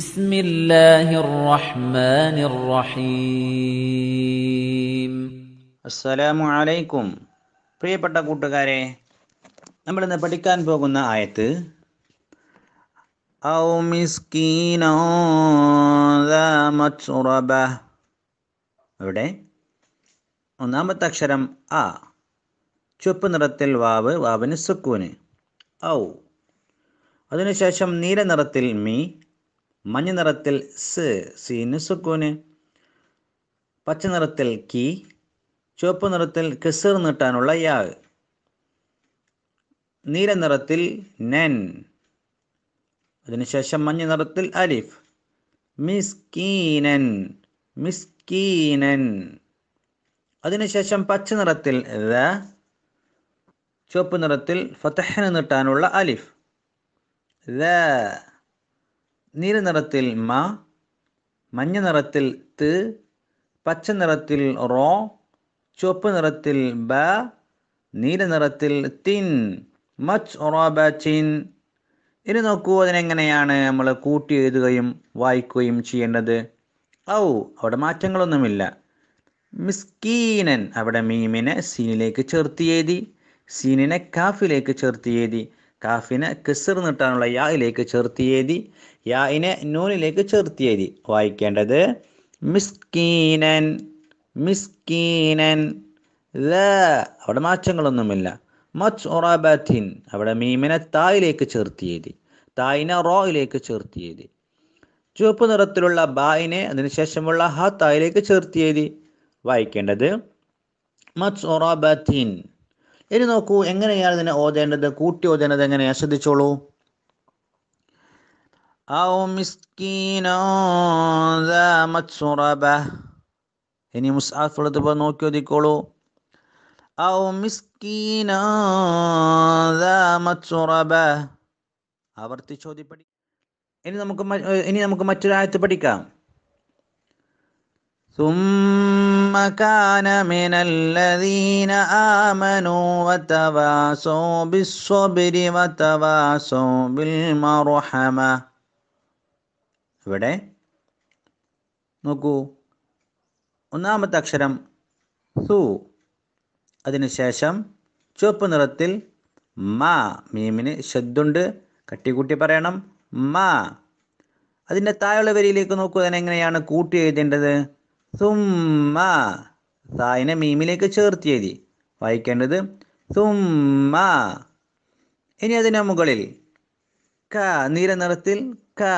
بسم الله الرحمن الرحيم അസ്സലാമു അലൈക്കും പ്രിയപ്പെട്ട കൂട്ടുകാരെ നമ്മൾ ഇന്ന് പഠിക്കാൻ പോകുന്ന ആയത്ത് ഔ മിസ്കീനോ ഇവിടെ ഒന്നാമത്തെ അക്ഷരം ആ ചുവപ്പ് നിറത്തിൽ വാവ് വാവിന് സുക്കൂന് ഔ അതിനുശേഷം നീല നിറത്തിൽ മീ മഞ്ഞ നിറത്തിൽ സ് സീന് സുക്കൂന് പച്ച നിറത്തിൽ കി ചുവപ്പ് നിറത്തിൽ കിസർ നീട്ടാനുള്ള യാ നീല നിറത്തിൽ നെൻ അതിനുശേഷം മഞ്ഞ നിറത്തിൽ അലിഫ് മിസ്കീനൻ മിസ്കീനൻ അതിനുശേഷം പച്ച നിറത്തിൽ ദ ചുവപ്പ് നിറത്തിൽ ഫതഹന് നീട്ടാനുള്ള അലിഫ് ദ നീല നിറത്തിൽ മ മഞ്ഞ നിറത്തിൽ ത് പച്ച നിറത്തിൽ റോ ചുവപ്പ് നിറത്തിൽ ബ നീല നിറത്തിൽ തിൻ മച്ച് ഒറോബിൻ ഇനി നോക്കൂ അതിനെങ്ങനെയാണ് നമ്മൾ കൂട്ടി എഴുതുകയും വായിക്കുകയും ചെയ്യേണ്ടത് ഔ അവിടെ മാറ്റങ്ങളൊന്നുമില്ല മിസ്കീനൻ അവിടെ മീമിനെ സീനിലേക്ക് ചേർത്ത് എഴുതി സീനിനെ കാഫിലേക്ക് ചേർത്ത് എഴുതി കാഫിനെ കിസർ നീട്ടാനുള്ള യായിലേക്ക് ചേർത്തിയേതി യായിനെ നൂനിലേക്ക് ചേർത്തിയേതി വായിക്കേണ്ടത് മിസ്കീനൻ മിസ്കീനൻ അവിടെ മാറ്റങ്ങളൊന്നുമില്ല മച്ചുറബത്തിൻ അവിടെ മീമിനെ തായിലേക്ക് ചേർത്തിയേതി തായിനെ റോയിലേക്ക് ചേർത്തിയേതി ചുവപ്പ് നിറത്തിലുള്ള ബായിനെ അതിനുശേഷമുള്ള ഹ തായിലേക്ക് ചേർത്തിയേതി വായിക്കേണ്ടത് മച്ചുറബത്തിൻ ഇനി നോക്കൂ എങ്ങനെയാണ് ഇതിനെ ഓതേണ്ടത് കൂട്ടി ഓതേണ്ടത് എങ്ങനെയാ ശ്രദ്ധിച്ചോളൂ ഇനി മുസ്ആഫ് ഉള്ളതിപ്പോൾ നോക്കി ഓതിക്കോളൂ ഔ മിസ്കീനുറബ ആവർത്തിച്ചോതി ഇനി നമുക്ക് ഇനി നമുക്ക് മറ്റൊരാഴത്ത് പഠിക്കാം ثم كان من الذين آمنوا وتواصوا بالصبر وتواصوا بالمرحمة ഇവിടെ നോക്കൂ ഒന്നാമത്തെ അക്ഷരം സു അതിനുശേഷം ചുവപ്പ് നിറത്തിൽ മാ മീമിന് ശബ്ദുണ്ട് കട്ടിക്കൂട്ടി പറയണം മാ അതിൻ്റെ താഴെയുള്ള വരിയിലേക്ക് നോക്കുക അതിനെങ്ങനെയാണ് കൂട്ടി എഴുതേണ്ടത് സുമ്മ സായിനെ മീമിലേക്ക് ചേർത്ത് എഴുതി വായിക്കേണ്ടത് സുമ്മ ഇനി അതിന് മുകളിൽ ക നീല നിറത്തിൽ ക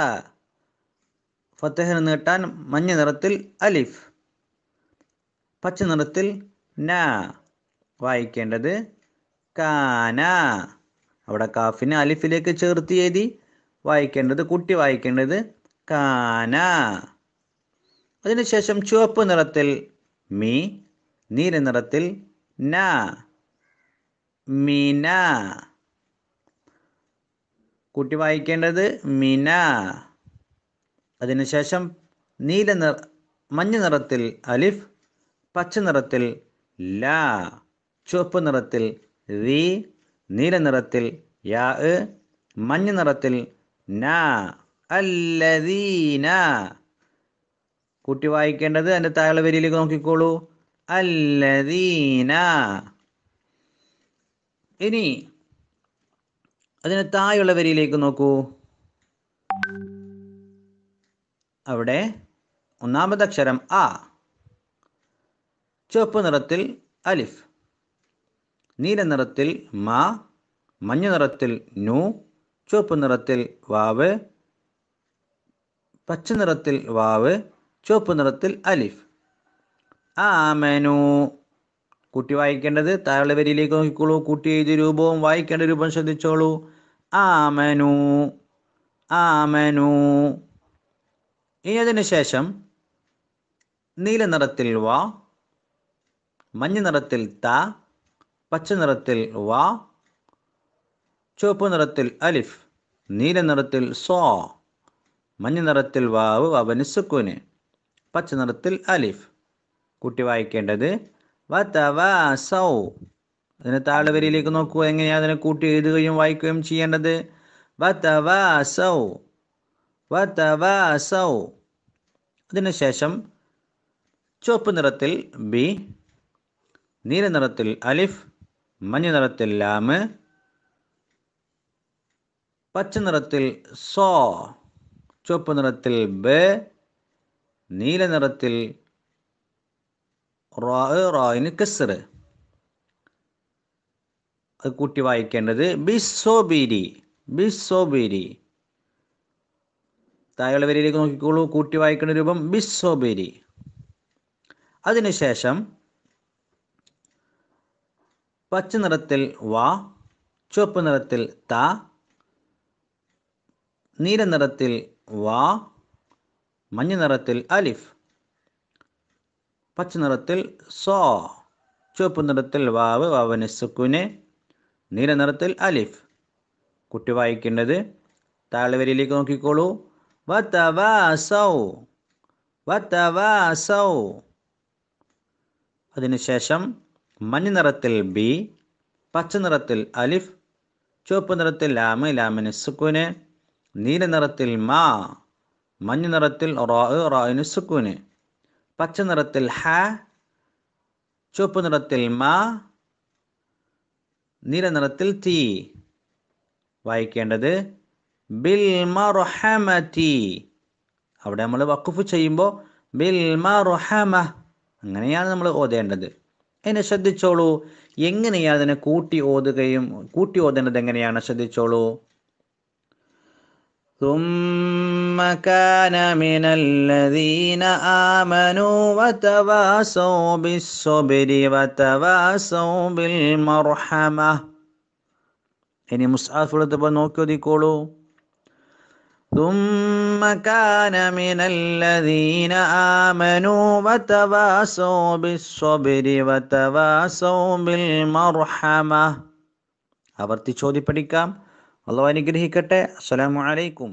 ഫത്തഹ നീട്ടാൻ മഞ്ഞ നിറത്തിൽ അലിഫ് പച്ച നിറത്തിൽ ന വായിക്കേണ്ടത് കാന അവിടെ കാഫിനെ അലിഫിലേക്ക് ചേർത്ത് എഴുതി വായിക്കേണ്ടത് കുട്ടി വായിക്കേണ്ടത് കാന അതിനുശേഷം ചുവപ്പ് നിറത്തിൽ മീ നീല നിറത്തിൽ ന മീന കുട്ടി വായിക്കേണ്ടത് മിന അതിനുശേഷം നീല നിർ മഞ്ഞ നിറത്തിൽ അലിഫ് പച്ച നിറത്തിൽ ല ചുവപ്പ് നിറത്തിൽ റി നീല നിറത്തിൽ യാ മഞ്ഞ നിറത്തിൽ ന അല്ലദീന കൂട്ടി വായിക്കേണ്ടത് അതിൻ്റെ താഴെ വരിയിലേക്ക് നോക്കിക്കോളൂ അല്ലദീന ഇനി അതിന് താഴെയുള്ള വരിയിലേക്ക് നോക്കൂ അവിടെ ഒന്നാമത്തെ അക്ഷരം ആ ചുവപ്പ് നിറത്തിൽ അലിഫ് നീല നിറത്തിൽ മാ മഞ്ഞ നിറത്തിൽ നു ചുവപ്പ് നിറത്തിൽ വാവ് പച്ച നിറത്തിൽ വാവ് ചുവപ്പ് നിറത്തിൽ അലിഫ് ആമനു കുട്ടി വായിക്കേണ്ടത് താഴെ വരിയിലേക്ക് നോക്കിക്കോളൂ കുട്ടി എഴുതിയ രൂപവും വായിക്കേണ്ട രൂപം ശ്രദ്ധിച്ചോളൂ ആമനു ആമനു ഇനി അതിന് ശേഷം നീല നിറത്തിൽ വ മഞ്ഞ നിറത്തിൽ ത പച്ച നിറത്തിൽ വ ചുവപ്പ് നിറത്തിൽ അലിഫ് നീല നിറത്തിൽ സോ മഞ്ഞ നിറത്തിൽ വാവ് അവന് സുക്കുന് പച്ച നിറത്തിൽ അലിഫ് കുട്ടി വായിക്കേണ്ടത് വതവാസൗ അതിന് താളവരിയിലേക്ക് നോക്കുക എങ്ങനെയാണ് അതിനെ കൂട്ടി എഴുതുകയും വായിക്കുകയും ചെയ്യേണ്ടത് വതവാസൗ വതവാസൗ അതിനുശേഷം ചുവപ്പ് നിറത്തിൽ ബി നീല നിറത്തിൽ അലിഫ് മഞ്ഞ നിറത്തിൽ ലാമ് പച്ച നിറത്തിൽ സോ ചുവപ്പ് നിറത്തിൽ ബ നീല നിറത്തിൽ റായിന് കെസർ അത് കൂട്ടി വായിക്കേണ്ടത് ബിസോബീരി ബിസോബീരി തായുള്ള വരിയിലേക്ക് നോക്കിക്കോളൂ കൂട്ടി വായിക്കുന്ന രൂപം ബിസോബീരി അതിനുശേഷം പച്ച നിറത്തിൽ വാ ചുവപ്പ് നിറത്തിൽ ത നീല നിറത്തിൽ വാ മഞ്ഞ നിറത്തിൽ അലിഫ് പച്ച നിറത്തിൽ സോ ചുവപ്പ് നിറത്തിൽ വാവ് വാവന് സുക്കുന് നീല നിറത്തിൽ അലിഫ് കുട്ടി വായിക്കേണ്ടത് താഴ്വരയിലേക്ക് നോക്കിക്കോളൂ വത്തവാസൗ വത്തവാസൗ അതിനുശേഷം മഞ്ഞ നിറത്തിൽ ബി പച്ച നിറത്തിൽ അലിഫ് ചുവപ്പ് നിറത്തിൽ ലാമ് ലാമിന് സുക്കുന് നീല നിറത്തിൽ മാ മഞ്ഞ നിറത്തിൽ സുക്കൂന് പച്ച നിറത്തിൽ ഹ ചുവപ്പ് നിറത്തിൽ മാ നീല നിറത്തിൽ തീ വായിക്കേണ്ടത് ബിൽ അവിടെ നമ്മൾ വക്കുഫ് ചെയ്യുമ്പോൾ ബിൽ അങ്ങനെയാണ് നമ്മൾ ഓതേണ്ടത് എന്നെ ശ്രദ്ധിച്ചോളൂ എങ്ങനെയാണ് അതിനെ കൂട്ടി ഓതുകയും കൂട്ടി ഓതേണ്ടത് എങ്ങനെയാണ് ശ്രദ്ധിച്ചോളൂ ثم كان من الذين آمنوا وتواصوا بالصبر وتواصوا بالمرحمة ഇനി മുസ്ആഫ് എടുത്തപ്പോൾ നോക്കി كولو ثم كان من الذين آمنوا وتواصوا بالصبر وتواصوا بالمرحمة ആവർത്തിച്ചോതി പഠിക്കാം അള്ളാഹു അനുഗ്രഹിക്കട്ടെ അസ്സലാമു അലൈക്കും